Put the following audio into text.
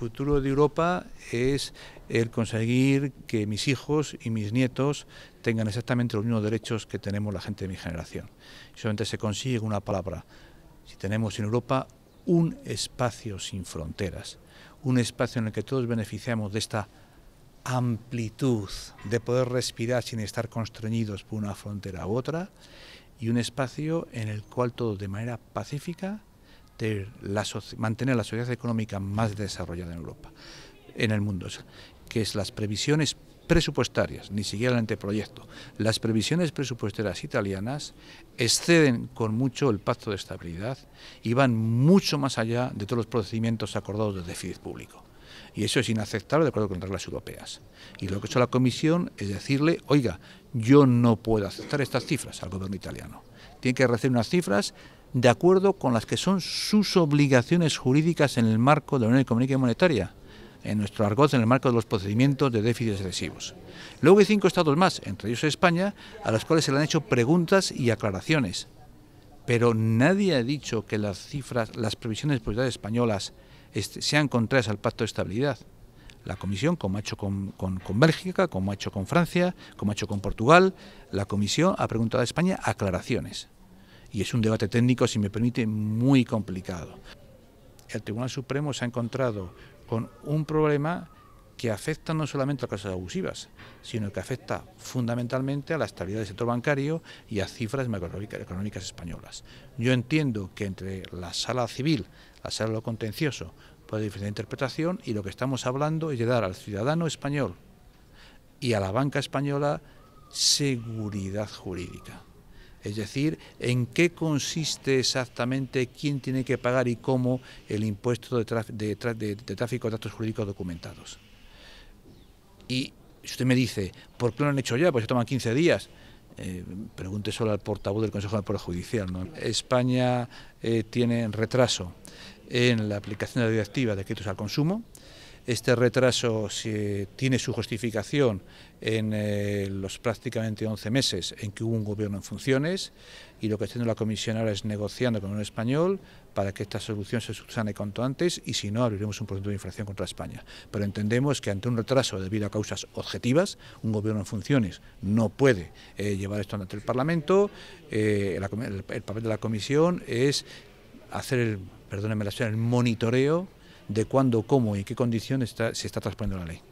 futuro de Europa es el conseguir que mis hijos y mis nietos tengan exactamente los mismos derechos que tenemos la gente de mi generación. Solamente se consigue una palabra. Si tenemos en Europa un espacio sin fronteras, un espacio en el que todos beneficiamos de esta amplitud, de poder respirar sin estar constreñidos por una frontera u otra, y un espacio en el cual todos de manera pacífica mantener la sociedad económica más desarrollada en Europa, en el mundo, que es las previsiones presupuestarias, ni siquiera el anteproyecto. Las previsiones presupuestarias italianas exceden con mucho el pacto de estabilidad y van mucho más allá de todos los procedimientos acordados de déficit público. Y eso es inaceptable de acuerdo con las reglas europeas. Y lo que ha la Comisión es decirle, oiga, yo no puedo aceptar estas cifras al gobierno italiano. Tiene que recibir unas cifras de acuerdo con las que son sus obligaciones jurídicas en el marco de la Unión Económica y Monetaria, en nuestro argot, en el marco de los procedimientos de déficits excesivos. Luego hay cinco estados más, entre ellos España, a los cuales se le han hecho preguntas y aclaraciones. Pero nadie ha dicho que las cifras, las previsiones de presupuestarias españolas este, sean contrarias al Pacto de Estabilidad la Comisión, como ha hecho con, con, Bélgica, como ha hecho con Francia, como ha hecho con Portugal, la Comisión ha preguntado a España aclaraciones y es un debate técnico, si me permite, muy complicado. El Tribunal Supremo se ha encontrado con un problema que afecta no solamente a cosas abusivas, sino que afecta fundamentalmente a la estabilidad del sector bancario y a cifras macroeconómicas españolas. Yo entiendo que entre la sala civil, la sala de lo contencioso, puede diferente interpretación y lo que estamos hablando es de dar al ciudadano español y a la banca española seguridad jurídica. Es decir, en qué consiste exactamente quién tiene que pagar y cómo el impuesto de, tráfico de datos jurídicos documentados. Y si usted me dice, ¿por qué lo han hecho ya? Pues se toman 15 días. Eh, pregunte solo al portavoz del Consejo del Poder Judicial. España eh, tiene retraso en la aplicación de la directiva de créditos al consumo. Este retraso tiene su justificación en eh, los prácticamente 11 meses en que hubo un gobierno en funciones y lo que está haciendo la comisión ahora es negociando con un español para que esta solución se subsane cuanto antes y si no abriremos un procedimiento de infracción contra España. Pero entendemos que ante un retraso debido a causas objetivas, un gobierno en funciones no puede eh, llevar esto ante el Parlamento. Eh, el, papel de la comisión es hacer el, perdónenme el monitoreo de cuándo, cómo y en qué condiciones está, se está transponiendo la ley.